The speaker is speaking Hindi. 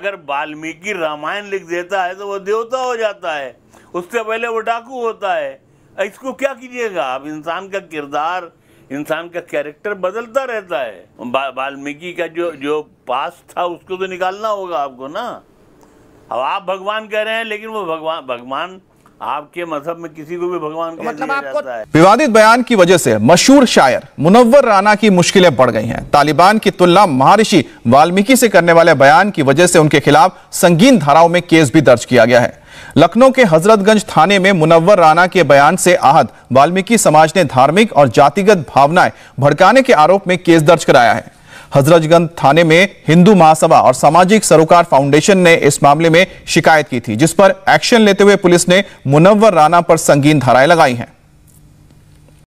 अगर वाल्मीकि रामायण लिख देता है तो वो देवता हो जाता है उससे पहले वो डाकू होता है इसको क्या कीजिएगा आप इंसान का किरदार इंसान का कैरेक्टर बदलता रहता है वाल्मीकि बा, का जो जो पास था उसको तो निकालना होगा आपको ना अब आप भगवान कह रहे हैं लेकिन वो भगवान भगवान आपके मजहब में किसी को भी भगवान तो मतलब आपको विवादित बयान की वजह से मशहूर शायर मुनव्वर राना की मुश्किलें बढ़ गई हैं तालिबान की तुलना महर्षि वाल्मीकि से करने वाले बयान की वजह से उनके खिलाफ संगीन धाराओं में केस भी दर्ज किया गया है लखनऊ के हजरतगंज थाने में मुनव्वर राना के बयान से आहत वाल्मीकि समाज ने धार्मिक और जातिगत भावनाएं भड़काने के आरोप में केस दर्ज कराया है हजरतगंज थाने में हिंदू महासभा और सामाजिक सरोकार फाउंडेशन ने इस मामले में शिकायत की थी जिस पर एक्शन लेते हुए पुलिस ने मुनव्वर राना पर संगीन धाराएं लगाई हैं